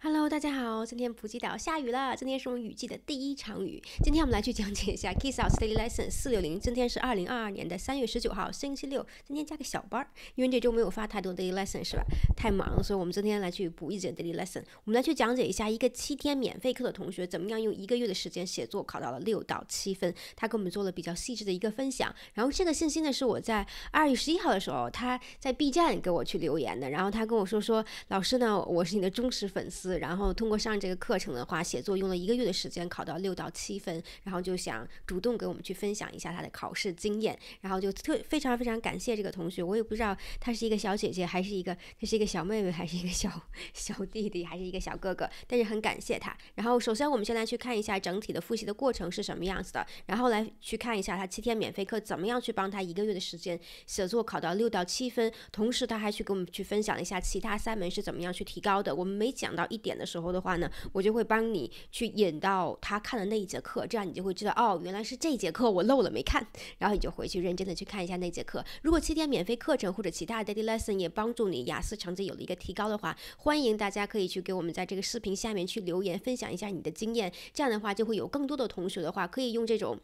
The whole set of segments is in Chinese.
Hello 大家好，今天普吉岛下雨了。今天是我们雨季的第一场雨。今天我们来去讲解一下 Kissout Daily Lesson 四六零。今天是二零二二年的三月十九号，星期六。今天加个小班，因为这周没有发太多 Daily Lesson 是吧？太忙，所以我们今天来去补一节 Daily Lesson。我们来去讲解一下一个七天免费课的同学怎么样用一个月的时间写作考到了六到七分。他给我们做了比较细致的一个分享。然后这个信息呢是我在二月十一号的时候他在 B 站给我去留言的。然后他跟我说说老师呢我是你的忠实粉丝，然后。然后通过上这个课程的话，写作用了一个月的时间考到六到七分，然后就想主动给我们去分享一下他的考试经验，然后就特非常非常感谢这个同学，我也不知道她是一个小姐姐还是一个她是一个小妹妹还是一个小小弟弟还是一个小哥哥，但是很感谢他。然后首先我们先来去看一下整体的复习的过程是什么样子的，然后来去看一下他七天免费课怎么样去帮他一个月的时间写作考到六到七分，同时他还去给我们去分享一下其他三门是怎么样去提高的，我们每讲到一点的。时候的话呢，我就会帮你去引到他看的那一节课，这样你就会知道，哦，原来是这节课我漏了没看，然后你就回去认真的去看一下那节课。如果七天免费课程或者其他 daily lesson 也帮助你雅思成绩有了一个提高的话，欢迎大家可以去给我们在这个视频下面去留言分享一下你的经验，这样的话就会有更多的同学的话可以用这种，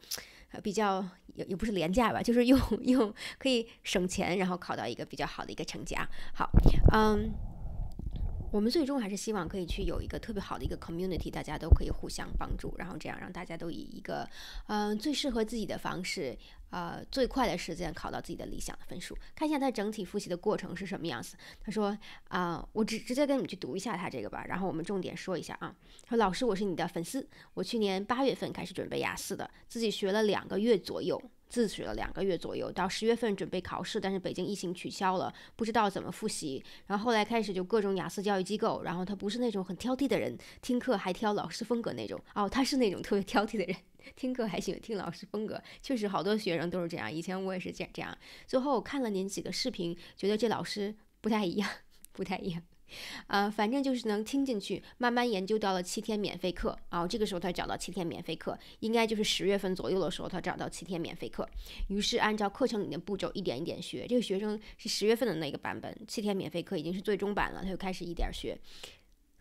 比较也也不是廉价吧，就是用用可以省钱，然后考到一个比较好的一个成绩啊。好，嗯。我们最终还是希望可以去有一个特别好的一个 community，大家都可以互相帮助，然后这样让大家都以一个嗯最适合自己的方式。呃，最快的时间考到自己的理想的分数，看一下他整体复习的过程是什么样子。他说啊，我直直接跟你去读一下他这个吧，然后我们重点说一下啊。说老师，我是你的粉丝，我去年八月份开始准备雅思的，自己学了两个月左右，自学了两个月左右，到十月份准备考试，但是北京疫情取消了，不知道怎么复习，然后后来开始就各种雅思教育机构，然后他不是那种很挑剔的人，听课还挑老师风格那种，哦，他是那种特别挑剔的人。听课还喜欢听老师风格，确实好多学生都是这样。以前我也是这这样。最后看了您几个视频，觉得这老师不太一样，不太一样。呃，反正就是能听进去，慢慢研究到了七天免费课啊。这个时候他找到七天免费课，应该就是十月份左右的时候他找到七天免费课。于是按照课程里的步骤一点一点学。这个学生是十月份的那个版本，七天免费课已经是最终版了，他就开始一点学。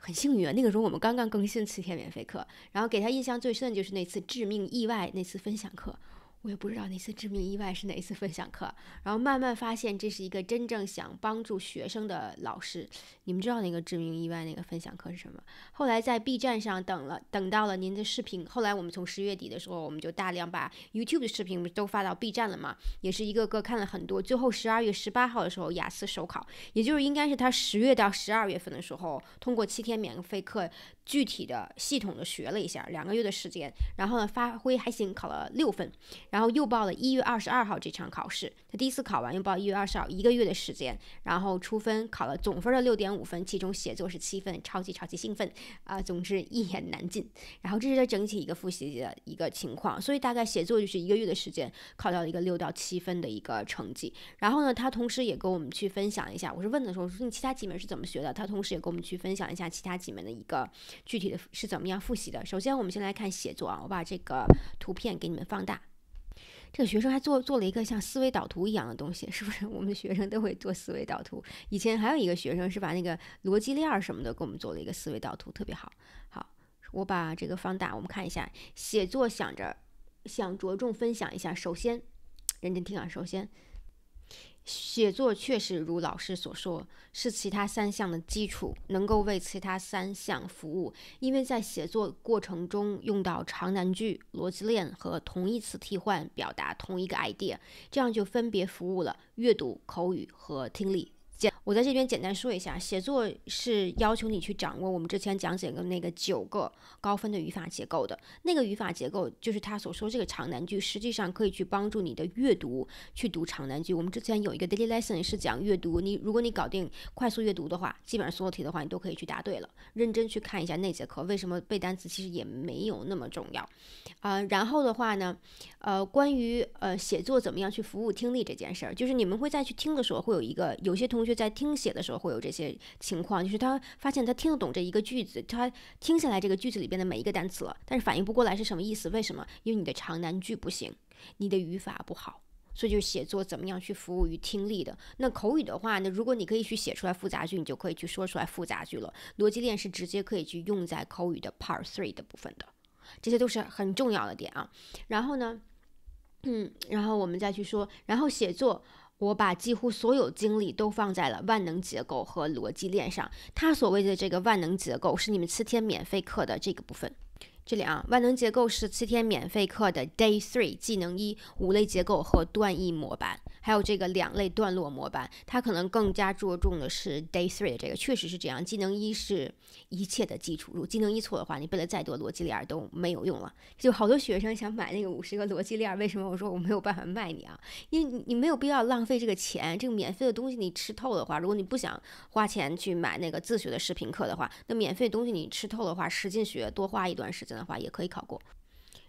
很幸运啊，那个时候我们刚刚更新七天免费课，然后给他印象最深的就是那次致命意外那次分享课。我也不知道那次致命意外是哪一次分享课，然后慢慢发现这是一个真正想帮助学生的老师。你们知道那个致命意外那个分享课是什么？后来在 B 站上等了，等到了您的视频。后来我们从十月底的时候，我们就大量把 YouTube 的视频都发到 B 站了嘛，也是一个个看了很多。最后十二月十八号的时候，雅思首考，也就是应该是他十月到十二月份的时候，通过七天免费课。具体的系统的学了一下，两个月的时间，然后呢发挥还行，考了六分，然后又报了一月二十二号这场考试。他第一次考完又报一月二十号一个月的时间，然后出分考了总分的六点五分，其中写作是七分，超级超级兴奋啊，总之一言难尽。然后这是他整体一个复习的一个情况，所以大概写作就是一个月的时间考到了一个六到七分的一个成绩。然后呢，他同时也跟我们去分享一下，我是问的时候说你其他几门是怎么学的？他同时也跟我们去分享一下其他几门的一个。具体的是怎么样复习的？首先，我们先来看写作啊，我把这个图片给你们放大。这个学生还做做了一个像思维导图一样的东西，是不是？我们的学生都会做思维导图。以前还有一个学生是把那个逻辑链儿什么的给我们做了一个思维导图，特别好。好，我把这个放大，我们看一下写作，想着想着重分享一下。首先，认真听啊，首先。写作确实如老师所说，是其他三项的基础，能够为其他三项服务。因为在写作过程中用到长难句、逻辑链和同义词替换表达同一个 idea，这样就分别服务了阅读、口语和听力。我在这边简单说一下，写作是要求你去掌握我们之前讲解的那个九个高分的语法结构的。那个语法结构就是他所说这个长难句，实际上可以去帮助你的阅读去读长难句。我们之前有一个 daily lesson 是讲阅读，你如果你搞定快速阅读的话，基本上所有题的话你都可以去答对了。认真去看一下那节课为什么背单词其实也没有那么重要啊。然后的话呢，呃，关于呃写作怎么样去服务听力这件事儿，就是你们会再去听的时候会有一个有些同学。在听写的时候会有这些情况，就是他发现他听得懂这一个句子，他听下来这个句子里边的每一个单词了，但是反应不过来是什么意思？为什么？因为你的长难句不行，你的语法不好，所以就是写作怎么样去服务于听力的。那口语的话呢，如果你可以去写出来复杂句，你就可以去说出来复杂句了。逻辑链是直接可以去用在口语的 Part Three 的部分的，这些都是很重要的点啊。然后呢，嗯，然后我们再去说，然后写作。我把几乎所有精力都放在了万能结构和逻辑链上。他所谓的这个万能结构，是你们七天免费课的这个部分。这里啊，万能结构是七天免费课的 Day Three 技能一，五类结构和段意模板，还有这个两类段落模板。它可能更加着重的是 Day Three 的这个，确实是这样。技能一是一切的基础，如果技能一错的话，你背了再多逻辑链都没有用了。就好多学生想买那个五十个逻辑链，为什么我说我没有办法卖你啊？因为你你没有必要浪费这个钱，这个免费的东西你吃透的话，如果你不想花钱去买那个自学的视频课的话，那免费东西你吃透的话，使劲学，多花一段时间。的话也可以考过，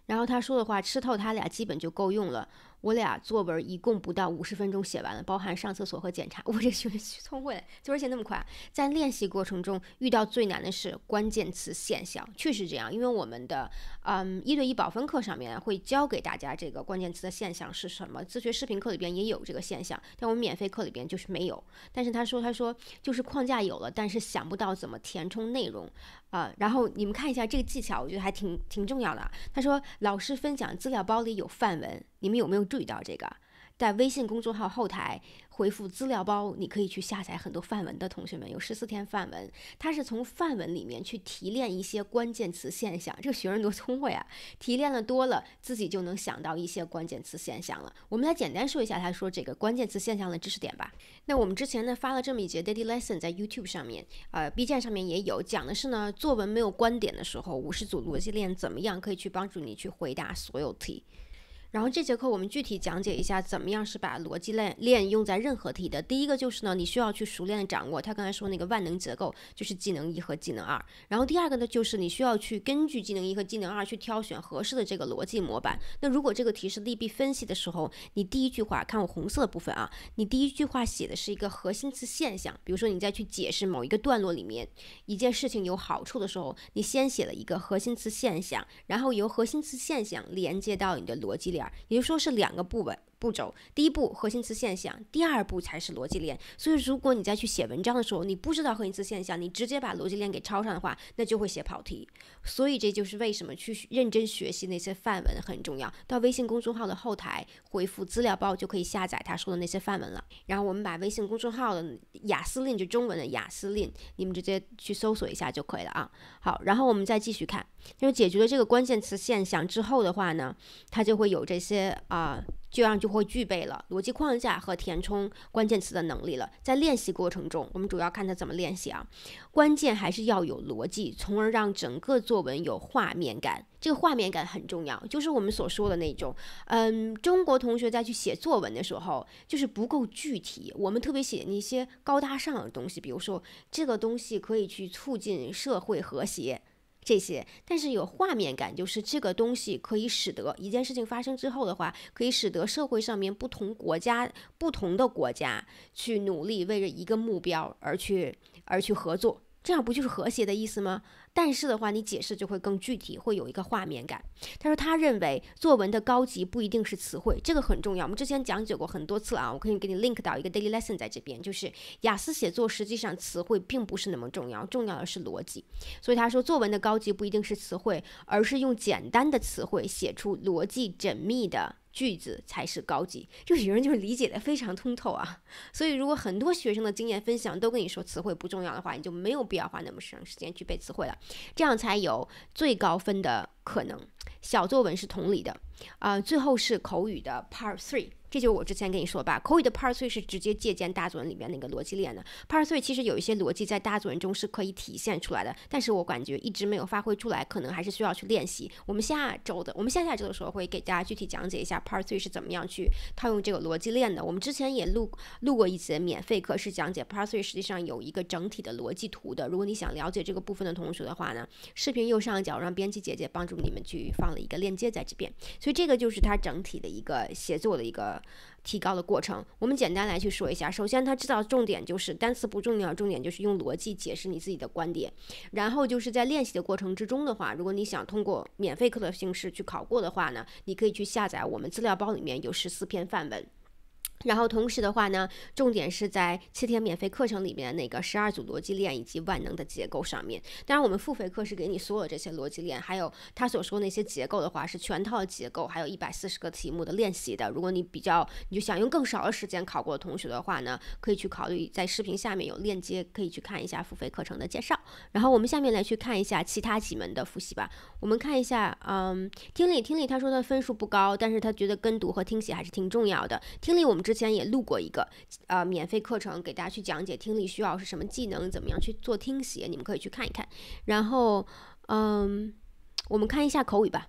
然后他说的话吃透他俩基本就够用了。我俩作文一共不到五十分钟写完了，包含上厕所和检查。我这学学聪慧，作文写那么快。在练习过程中遇到最难的是关键词现象，确实这样，因为我们的嗯一对一保分课上面会教给大家这个关键词的现象是什么，自学视频课里边也有这个现象，但我们免费课里边就是没有。但是他说，他说就是框架有了，但是想不到怎么填充内容啊。然后你们看一下这个技巧，我觉得还挺挺重要的。他说老师分享资料包里有范文。你们有没有注意到这个？在微信公众号后台回复资料包，你可以去下载很多范文的。同学们有十四篇范文，它是从范文里面去提炼一些关键词现象。这个学生多聪慧啊！提炼的多了，自己就能想到一些关键词现象了。我们来简单说一下，他说这个关键词现象的知识点吧。那我们之前呢发了这么一节 daily lesson 在 YouTube 上面，呃，B 站上面也有，讲的是呢，作文没有观点的时候，五十组逻辑链怎么样可以去帮助你去回答所有题。然后这节课我们具体讲解一下，怎么样是把逻辑链链用在任何题的。第一个就是呢，你需要去熟练的掌握他刚才说那个万能结构，就是技能一和技能二。然后第二个呢，就是你需要去根据技能一和技能二去挑选合适的这个逻辑模板。那如果这个题是利弊分析的时候，你第一句话看我红色的部分啊，你第一句话写的是一个核心词现象。比如说你再去解释某一个段落里面一件事情有好处的时候，你先写了一个核心词现象，然后由核心词现象连接到你的逻辑链。也就说，是两个部位。步骤：第一步，核心词现象；第二步才是逻辑链。所以，如果你在去写文章的时候，你不知道核心词现象，你直接把逻辑链给抄上的话，那就会写跑题。所以，这就是为什么去认真学习那些范文很重要。到微信公众号的后台回复“资料包”，就可以下载他说的那些范文了。然后，我们把微信公众号的雅思令就中文的雅思令，你们直接去搜索一下就可以了啊。好，然后我们再继续看，就是解决了这个关键词现象之后的话呢，它就会有这些啊。这样就会具备了逻辑框架和填充关键词的能力了。在练习过程中，我们主要看他怎么练习啊。关键还是要有逻辑，从而让整个作文有画面感。这个画面感很重要，就是我们所说的那种。嗯，中国同学在去写作文的时候，就是不够具体。我们特别写那些高大上的东西，比如说这个东西可以去促进社会和谐。这些，但是有画面感，就是这个东西可以使得一件事情发生之后的话，可以使得社会上面不同国家、不同的国家去努力为了一个目标而去、而去合作，这样不就是和谐的意思吗？但是的话，你解释就会更具体，会有一个画面感。他说他认为作文的高级不一定是词汇，这个很重要。我们之前讲解过很多次啊，我可以给你 link 到一个 daily lesson 在这边，就是雅思写作实际上词汇并不是那么重要，重要的是逻辑。所以他说作文的高级不一定是词汇，而是用简单的词汇写出逻辑缜密的句子才是高级。就有人就是理解的非常通透啊。所以如果很多学生的经验分享都跟你说词汇不重要的话，你就没有必要花那么长时间去背词汇了。这样才有最高分的可能。小作文是同理的，啊，最后是口语的 Part Three。这就是我之前跟你说吧，口语的 part three 是直接借鉴大作文里面那个逻辑链的。part three 其实有一些逻辑在大作文中是可以体现出来的，但是我感觉一直没有发挥出来，可能还是需要去练习。我们下周的，我们下下周的时候会给大家具体讲解一下 part three 是怎么样去套用这个逻辑链的。我们之前也录录过一节免费课，是讲解 part three 实际上有一个整体的逻辑图的。如果你想了解这个部分的同学的话呢，视频右上角让编辑姐姐帮助你们去放了一个链接在这边。所以这个就是它整体的一个写作的一个。提高的过程，我们简单来去说一下。首先，他知道重点就是单词不重要，重点就是用逻辑解释你自己的观点。然后就是在练习的过程之中的话，如果你想通过免费课的形式去考过的话呢，你可以去下载我们资料包，里面有十四篇范文。然后同时的话呢，重点是在七天免费课程里面那个十二组逻辑链以及万能的结构上面。当然，我们付费课是给你所有这些逻辑链，还有他所说那些结构的话是全套结构，还有一百四十个题目的练习的。如果你比较，你就想用更少的时间考过的同学的话呢，可以去考虑在视频下面有链接，可以去看一下付费课程的介绍。然后我们下面来去看一下其他几门的复习吧。我们看一下，嗯，听力，听力，他说他分数不高，但是他觉得跟读和听写还是挺重要的。听力我们知。之前也录过一个，呃，免费课程，给大家去讲解听力需要是什么技能，怎么样去做听写，你们可以去看一看。然后，嗯，我们看一下口语吧。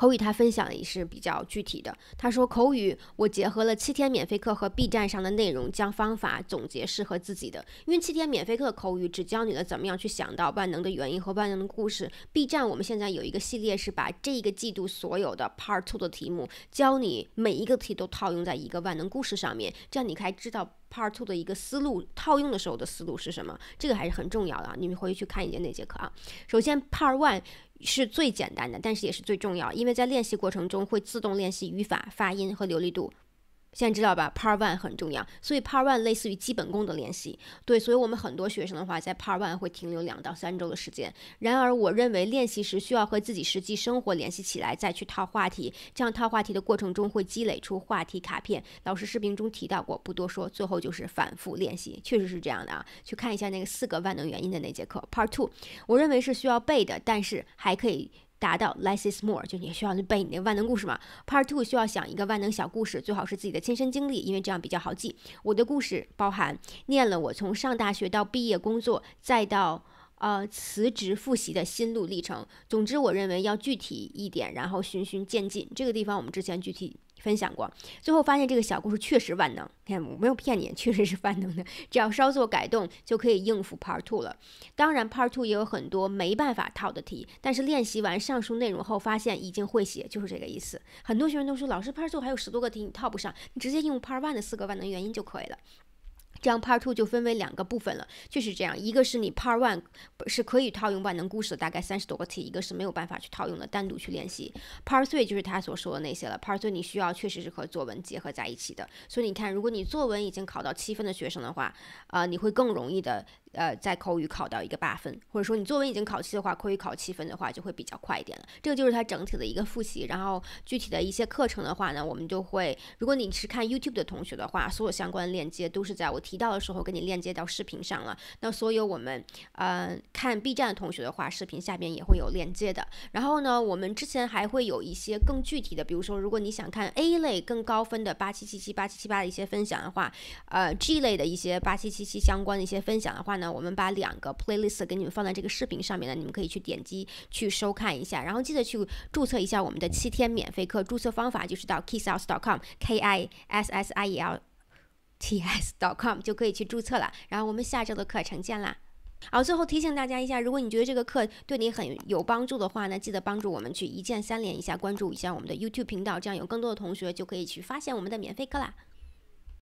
口语，他分享的也是比较具体的。他说，口语我结合了七天免费课和 B 站上的内容，将方法总结适合自己的。因为七天免费课口语只教你了怎么样去想到万能的原因和万能的故事。B 站我们现在有一个系列，是把这个季度所有的 Part Two 的题目，教你每一个题都套用在一个万能故事上面，这样你才知道。Part two 的一个思路套用的时候的思路是什么？这个还是很重要的啊！你们回去去看一眼那节课啊。首先，Part one 是最简单的，但是也是最重要，因为在练习过程中会自动练习语法、发音和流利度。现在知道吧？Part One 很重要，所以 Part One 类似于基本功的练习。对，所以我们很多学生的话，在 Part One 会停留两到三周的时间。然而，我认为练习时需要和自己实际生活联系起来，再去套话题。这样套话题的过程中会积累出话题卡片。老师视频中提到过，不多说。最后就是反复练习，确实是这样的啊。去看一下那个四个万能原因的那节课 Part Two，我认为是需要背的，但是还可以。达到 less is more，就你需要背你那万能故事嘛。Part two 需要想一个万能小故事，最好是自己的亲身经历，因为这样比较好记。我的故事包含念了我从上大学到毕业、工作，再到呃辞职复习的心路历程。总之，我认为要具体一点，然后循序渐进。这个地方我们之前具体。分享过，最后发现这个小故事确实万能。看，我没有骗你，确实是万能的，只要稍作改动就可以应付 Part Two 了。当然，Part Two 也有很多没办法套的题，但是练习完上述内容后，发现已经会写，就是这个意思。很多学生都说，老师 Part Two 还有十多个题你套不上，你直接用 Part One 的四个万能原因就可以了。这样，Part Two 就分为两个部分了，就是这样，一个是你 Part One 是可以套用万能故事，的，大概三十多个题，一个是没有办法去套用的，单独去练习。Part Three 就是他所说的那些了，Part Three 你需要确实是和作文结合在一起的，所以你看，如果你作文已经考到七分的学生的话，啊，你会更容易的。呃，在口语考到一个八分，或者说你作文已经考七的话，口语考七分的话就会比较快一点了。这个就是它整体的一个复习，然后具体的一些课程的话呢，我们就会，如果你是看 YouTube 的同学的话，所有相关链接都是在我提到的时候给你链接到视频上了。那所有我们呃看 B 站的同学的话，视频下边也会有链接的。然后呢，我们之前还会有一些更具体的，比如说如果你想看 A 类更高分的八七七七八七七八的一些分享的话，呃 G 类的一些八七七七相关的一些分享的话。那我们把两个 playlist 给你们放在这个视频上面呢，你们可以去点击去收看一下，然后记得去注册一下我们的七天免费课，注册方法就是到 k i s s o u s t c o m k i s s i l t s.com dot 就可以去注册了。然后我们下周的课程见啦。好，最后提醒大家一下，如果你觉得这个课对你很有帮助的话呢，记得帮助我们去一键三连一下，关注一下我们的 YouTube 频道，这样有更多的同学就可以去发现我们的免费课啦。